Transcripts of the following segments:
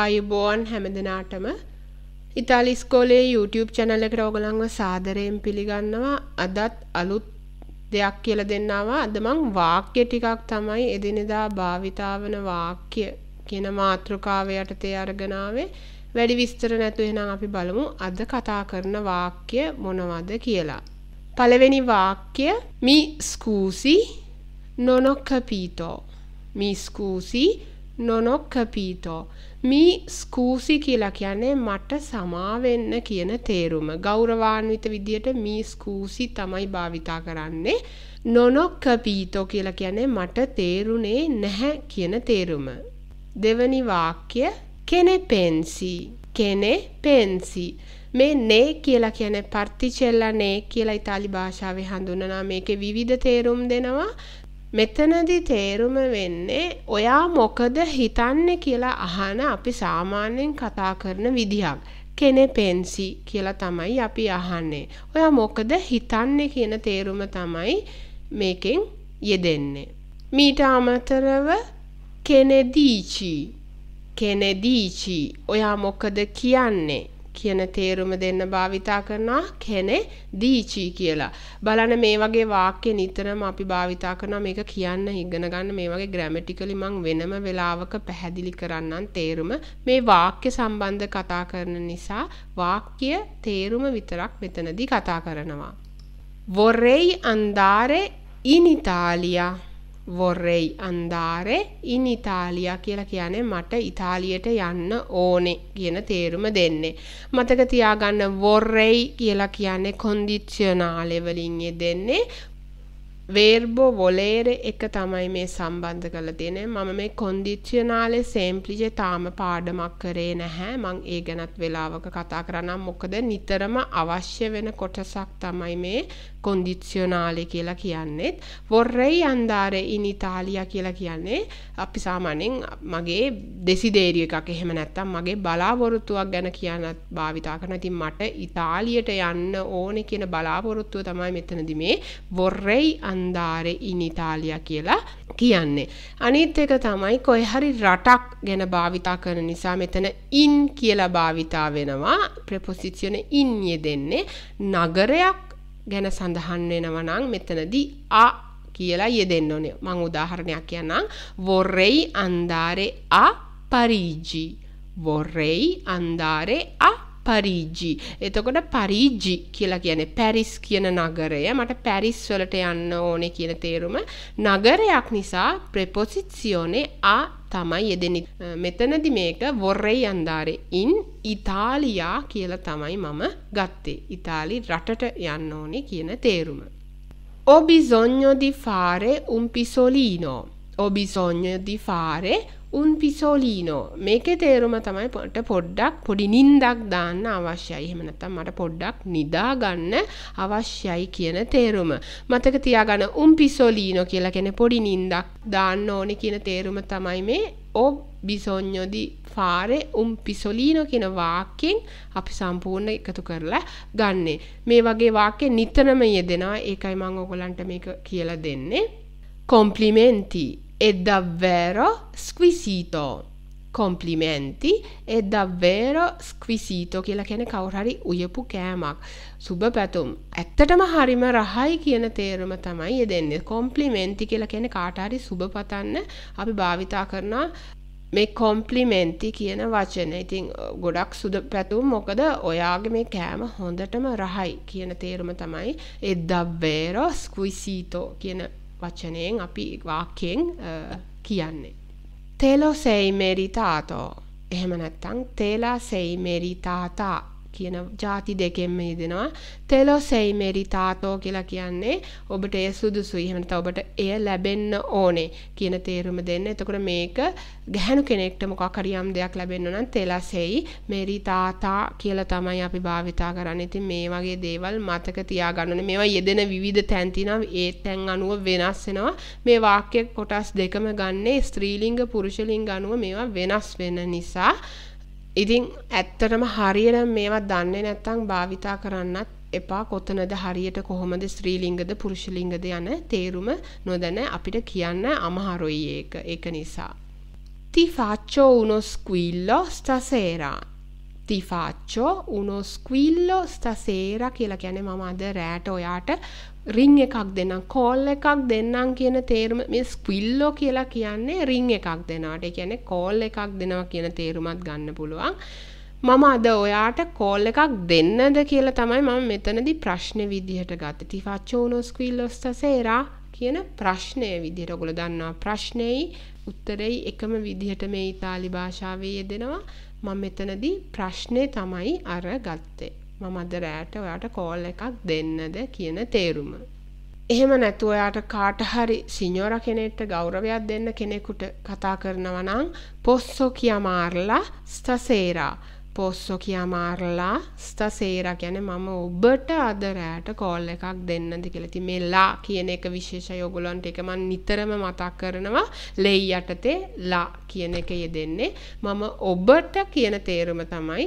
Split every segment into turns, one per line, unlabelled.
ආයුබෝන් හැමදනාටම ඉතාලි ස්කෝලේ YouTube චැනල එකට ඕගලන්ව සාදරයෙන් පිළිගන්නවා අදත් අලුත් දෙයක් කියල දෙන්නවා අද මං වාක්‍ය ටිකක් තමයි එදිනෙදා භාවිතාවන වාක්‍ය කියන මාතෘකාවයට තේ අරගනාවේ වැඩි විස්තර නැතු එහෙනම් අපි බලමු අද කතා කරන වාක්‍ය මොනවද කියලා පළවෙනි වාක්‍ය මි ස්කූසි නොනොකපීතෝ මි ස්කූසි නොන කපීතෝ මී ස්කූසි කියලා කියන්නේ මට සමාවෙන්න කියන තේරුම. ගෞරවාන්විත විදියට මී ස්කූසි තමයි භාවිතා කරන්නේ. නොනොක්ක පීතෝ කියලා කියන්නේ මට තේරුනේ නැහැ කියන තේරුම. දෙවනි වාක්‍ය කෙනෙ පෙන්සි. කෙනෙ පෙන්සි. මේ නේ කියලා කියන්නේ පර්තිචෙල්ලා නේ කියලා ඉතාලි භාෂාවේ හඳුන්වනවා. මේකේ විවිධ තේරුම් දෙනවා. මෙතනදි තේරුම වෙන්නේ ඔයා මොකද හිතන්නේ කියලා අහන අපි සාමාන්‍යයෙන් කතා කරන විදිහක්. කෙනෙ පෙන්සි කියලා තමයි අපි අහන්නේ. ඔයා මොකද හිතන්නේ කියන තේරුම තමයි මේකෙන් යෙදෙන්නේ. මීට අමතරව කෙනෙදීචි කෙනෙදීචි ඔයා මොකද කියන්නේ කියන තේරුම දෙන්න භාවිතා කරනවා කෙනේ දීචී කියලා. බලන්න මේ වගේ වාක්‍ය නිතරම අපි භාවිතා කරනවා මේක කියන්න ඉගෙන ගන්න මේ වගේ ග්‍රැමටිකලි මං වෙනම වෙලාවක පැහැදිලි කරන්නම් තේරුම. මේ වාක්‍ය සම්බන්ධ කතා කරන නිසා වාක්‍ය තේරුම විතරක් මෙතනදී කතා කරනවා. Vorrei andare in Italia vorrei andare in Italia කියලා කියන්නේ මට ඉතාලියට යන්න ඕනේ කියන තේරුම දෙන්නේ. මතක තියාගන්න vorrei කියලා කියන්නේ කොන්ඩිෂනාලෙ වලින් දෙන්නේ. වේර්බෝ වොලේරේ එක තමයි මේ සම්බන්ධ කරලා තියෙන්නේ. මම මේ කොන්ඩිෂනාලෙ සෙම්ප්ලිජේ තාම පාඩමක් කරේ නැහැ. මං ඒ ගැනත් වෙලාවක කතා කරනම් මොකද නිතරම අවශ්‍ය වෙන කොටසක් තමයි මේ කොන්දිත්සියෝනාලේ කියලා කියන්නෙත් වොරෙයි අන්දාරේ ඉන් ඉතාලියා කියලා කියන්නේ අපි සාමාන්‍යයෙන් මගේ දෙසිදේරිය එකක් එහෙම නැත්තම් මගේ බලාපොරොත්තුවක් ගැන කියනත් භාවිතා කරන ඉතින් මට ඉතාලියට යන්න ඕනේ කියන බලාපොරොත්තුව තමයි මෙතනදි මේ වොරෙයි අන්දාරේ ඉන් ඉතාලියා කියලා කියන්නේ අනිත් එක තමයි කොයි හරි රටක් ගැන භාවිතා කරන නිසා මෙතන ඉන් කියලා භාවිතා වෙනවා ප්‍රෙපොසිෂන ඉන් යෙදෙන්නේ නගරයක් ගැන සඳහන් වෙනවනම් මෙතනදී අ කියලා යෙදෙන්න ඕනේ. මම උදාහරණයක් කියන්නම්. vorrei andare a Parigi. vorrei andare a පරිජි. එතකොට පරිජි කියලා කියන්නේ පැරිස් කියන නගරය. මට පැරිස් වලට යන්න ඕනේ කියන තේරුම නගරයක් නිසා ප්‍රෙපොසිසියෝනේ ආ තමයි යෙදෙන මෙතනදි මේක වොරෙයි අන්දාරේ ඉන් ඉතාලියා කියලා තමයි මම ගත්තේ ඉතාලි රටට යන්න ඕනේ කියන තේරුම. O bisogno di fare un pisolino. ho bisogno di fare un pisolino මේකේ තේරුම තමයි මට පොඩ්ඩක් පොඩි නිින්දක් දාන්න අවශ්‍යයි. එහෙම නැත්නම් මට පොඩ්ඩක් නිදා ගන්න අවශ්‍යයි කියන තේරුම. මතක තියාගන්න un pisolino කියලා කියන්නේ පොඩි නිින්දක් දාන්න ඕනේ කියන තේරුම තමයි මේ ho bisogno di fare un pisolino කියන වාක්‍යයෙන් අපි සම්පූර්ණ එකතු කරලා ගන්නෙ. මේ වගේ වාක්‍ය නිතරම යෙදෙනවා. ඒකයි මම ඔයගලන්ට මේක කියලා දෙන්නේ. කොම්ප්ලිමෙන්ටි È davvero squisito. Complimenti, è davvero squisito කියලා කියන්නේ කවුරු හරි උයපු කෑමක්. සුබ පැතුම්. ඇත්තටම හරිම රහයි කියන තේරුම තමයි යෙදෙන්නේ. කොම්ප්ලිමෙන්ටි කියලා කියන්නේ කාට හරි සුබ පතන්න අපි භාවිතා කරන මේ කොම්පලිමෙන්ති කියන වචන ඉතින් ගොඩක් සුද පැතුම් මොකද ඔයාගේ මේ කෑම හොඳටම රහයි කියන තේරුම තමයි එදවේරෝ ස්කුයිසීතෝ කියන වචනයෙන් අපි වාක්‍යයෙන් කියන්නේ. තේලෝ සෙයි මෙරිතාතෝ. එහෙම නැත්නම් තේලා සෙයි මෙරිතාතා කියන ಜಾති දෙකෙන්ම යෙදෙනවා. තෙලොසෙයි මෙරිතාතෝ කියලා කියන්නේ ඔබට එය සුදුසුයි. එහෙම නැත්නම් ඔබට එය ලැබෙන්න ඕනේ කියන තේරුම දෙන්න. එතකොට මේක ගැහණු කෙනෙක්ට මොකක් හරි යම් දෙයක් ලැබෙන්න නම් තෙලසෙයි මෙරිතාතා කියලා තමයි අපි භාවිතා කරන්නේ. ඉතින් මේ වගේ දේවල් මතක තියාගන්න ඕනේ. මේවා යෙදෙන විවිධ තැන් තියෙනවා. ඒ තැන් අනුව වෙනස් වෙනවා. මේ වාක්‍ය කොටස් දෙකම ගන්නේ ස්ත්‍රීලිංග පුරුෂලිංග අනුව මේවා වෙනස් වෙන නිසා ඉතින් ඇත්තටම හරියට මේවත් දන්නේ නැත්නම් භාවිතා කරන්නත් එපා කොතනද හරියට කොහොමද ස්ත්‍රීලිංගද පුරුෂලිංගද යන තේරුම නොදැන අපිට කියන්න අමාරුයි ඒක ඒක නිසා ti faccio uno squillo stasera ti faccio uno squillo stasera කියලා කියන්නේ මම අද රැට ඔයාට රිං එකක් දෙනම් කෝල් එකක් දෙන්නම් කියන තේරුම මේ ස්ක්විල්ලෝ කියලා කියන්නේ රිං එකක් දෙනාට කියන්නේ කෝල් එකක් දෙනවා කියන තේරුමත් ගන්න පුළුවන් මම අද ඔයාට කෝල් එකක් දෙන්නද කියලා තමයි මම මෙතනදී ප්‍රශ්න විදිහට ගත්තේ ති ෆච්චෝනෝ ස්ක්විල්ලොස් තසේරා කියන ප්‍රශ්නය විදිහට ඔගොල්ලෝ දන්නවා ප්‍රශ්නෙයි උත්තරෙයි එකම විදිහට මේ ඉතාලි භාෂාවේ යෙදෙනවා මම මෙතනදී ප්‍රශ්නේ තමයි අර ගත්තේ මම අද රෑට ඔයාට කෝල් එකක් දෙන්නද කියන තේරුම. එහෙම නැතුව ඔයාට කාට හරි සිනියෝරා කෙනෙක්ට ගෞරවයක් දෙන්න කෙනෙකුට කතා කරනවා නම් පොස්සෝ කියා මාර්ලා ස්තසේරා පොස්සො කියාමාරලා ස්තසේර ගැන මම ඔබට අද රෑට කෝල් එකක් දෙන්නද කියලති මෙල්ලා කියන එක විශේෂ යොගොලන්ට එකමන් නිතරම මතක් කරනවා ලෙයි යටතේ ලා කියන එක යෙදෙන්නේ මම ඔබට කියන තේරුම තමයි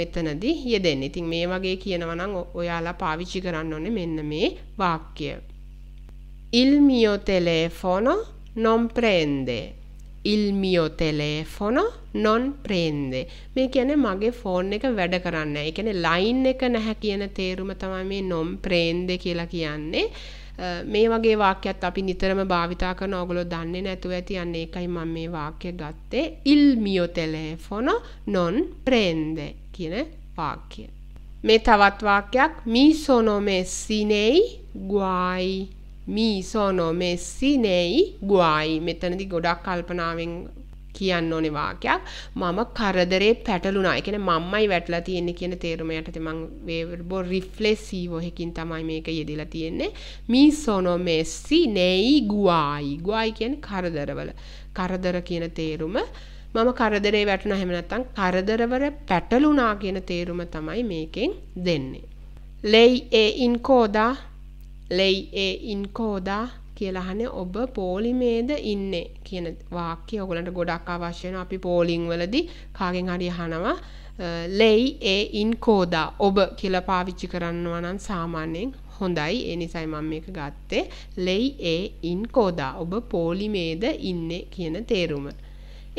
මෙතනදී යෙදෙන්නේ ඉතින් මේ වගේ කියනවනම් ඔයාලා පාවිච්චි කරන්න ඕනේ මෙන්න මේ වාක්‍ය Il mio telefono non prende il mio telefono non prende. මේ කියන්නේ මගේ ෆෝන් එක වැඩ කරන්නේ නැහැ. ඒ කියන්නේ ලයින් එක නැහැ කියන තේරුම තමයි මේ non prende කියලා කියන්නේ. මේ වගේ වාක්‍යත් අපි නිතරම භාවිතා කරන ඕගොල්ලෝ දන්නේ නැතුව ඇති අන්න ඒකයි මම මේ වාක්‍ය ගත්තේ il mio telefono non prende කියන වාක්‍ය. මේ තවත් වාක්‍යයක් mi sono messi nei guai මීසෝනෝ මෙස්සි නෙයි ගුවයි මෙතනදි ගොඩක් කල්පනාවෙන් කියන්න ඕනේ වාක්‍යයක් මම කරදරේ පැටලුණා. ඒ කියන්නේ මම්මයි වැටලා තියෙන්නේ කියන තේරුම යටතේ මම වේබෝ රිෆ්ලෙක්සිව් එකකින් තමයි මේක යෙදিলা තියෙන්නේ. මී සොනෝ මෙස්සි නෙයි ගුවයි. ගුවයි කියන්නේ කරදරවල. කරදර කියන තේරුම මම කරදරේ වැටුණා එහෙම නැත්නම් කරදරවල පැටලුණා කියන තේරුම තමයි මේකෙන් දෙන්නේ. ලෙයි ඒ ඉන්කෝදා ලෙයි ඒ ඉන්කෝදා කියලහන ඔබ පෝලිමේද ඉන්නේ කියන වාක්‍ය ඔගලට ගොඩක් අවශ්‍යන අපි පෝලිං වලදි කාගෙන් හරි හනවා ලෙයි ඒ ඉන්කෝදා ඔබ කියල පාවිච්චි කරන්නවා නම් සාමාන්‍යයෙන් හොඳයි එනිසයි මම මේක ගත්තේ ලෙයි ඒ ඉන්කෝදා ඔබ පෝලිමේද ඉන්නේ කියන තේරුම.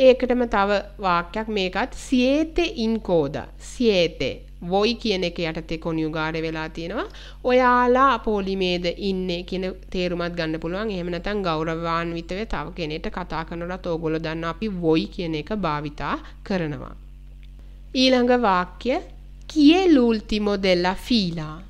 ඒකටම තව වාක්‍යයක් මේකත් සියේතෙ ඉන්කෝදා සියේතේ වොයි කියන එක යටතේ කොනියුගාර වෙලා තියෙනවා. ඔයාලා පොලිමේද ඉන්නේ කියන තේරුමත් ගන්න පුළුවන්. එහෙම නැත්නම් ගෞරවාන්විතව තව කෙනෙක්ට කතා කරනකොට ඕගොල්ලෝ දන්න අපි වොයි කියන එක භාවිතා කරනවා. ඊළඟ වාක්‍ය "Chi è l'ultimo della fila?"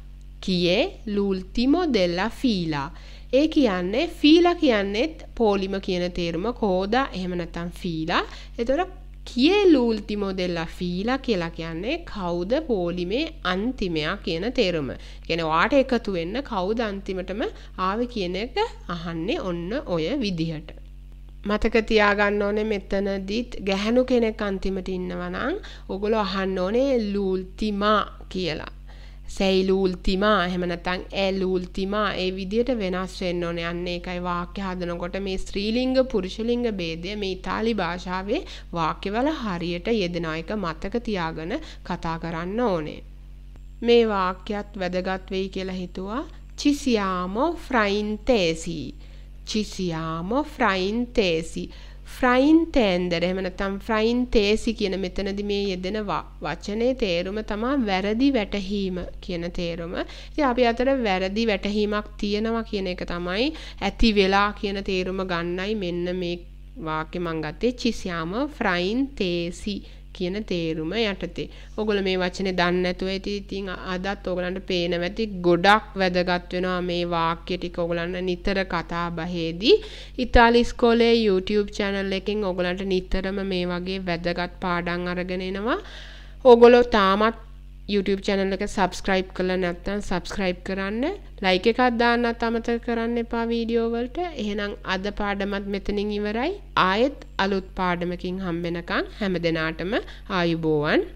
"Chi è l'ultimo della fila?" ඒ කියන්නේ ෆීලා කියන්නේත් පොලිම කියන තේරුම කෝදා එහෙම නැත්නම් ෆීලා. එතකොට කියල් ඌල්තිමෝ දෙල්ලා ෆීලා කියලා කියන්නේ කවුද පෝලිමේ අන්තිමයා කියන තේරුම. ගැන වාට එකතු වෙන්න කවුද අන්තිමටම ආව කියන එක අහන්නේ ඔන්න ඔය විදිහට. මතක තියාගන්න ඕනේ මෙතනදිත් ගැහැණු කෙනෙක් අන්තිමට ඉන්නවනම් ඔගොල්ලෝ අහන්න ඕනේ ලූල්තිමා කියලා. සැයි ලූල්තිමා එහෙම නැත්නම් ඇ ලූල්තිමා ඒ විදිහට වෙනස් වෙන්න ඕනේ. අන්න ඒකයි වාක්‍ය හදනකොට මේ ස්ත්‍රීලිංග පුරුෂලිංග ભેදය මේ ඉතාලි භාෂාවේ වාක්‍යවල හරියට යෙදෙනා එක මතක තියාගෙන කතා කරන්න ඕනේ. මේ වාක්‍යත් වැදගත් වෙයි කියලා හිතුවා. Ci siamo fra intesi. Ci siamo fra intesi. ෆ්‍රයින් තෑන්දර එහෙම නැත්නම් ෆ්‍රයින් තේසි කියන මෙතනදි මේ යෙදෙන වචනේ තේරුම තමයි වැරදි වැටහීම කියන තේරුම. ඉතින් අපි අතර වැරදි වැටහීමක් තියෙනවා කියන එක තමයි ඇති වෙලා කියන තේරුම ගන්නයි මෙන්න මේ වාක්‍ය මං ගත්තේ චිසියාම ෆ්‍රයින් තේසි කියන තේරුම යටතේ. ඔගොල්ලෝ මේ වචනේ දන්නේ නැතුව ඇති. ඉතින් අදත් ඔයගලන්ට පේනවා ඇති ගොඩක් වැදගත් වෙනවා මේ වාක්‍ය ටික ඔයගලන්ට නිතර කතා බහේදී ඉතාලි ඉස්කෝලේ YouTube channel එකෙන් ඔයගලන්ට නිතරම මේ වගේ වැදගත් පාඩම් අරගෙන එනවා. ඔයගොල්ලෝ තාමත් YouTube චැනල් එක සබස්ක්‍රයිබ් කළ නැත්තන් සබස්ක්‍රයිබ් කරන්න ලයික එකක් දාන්නත් අමත කරන්න එපා වීඩියෝවලට එහෙනම් අද පාඩමත් මෙතනින් ඉවරයි ආයෙත් අලුත් පාඩමකින් හම්බෙනකං හැම දෙනාටම ආයුබෝවන්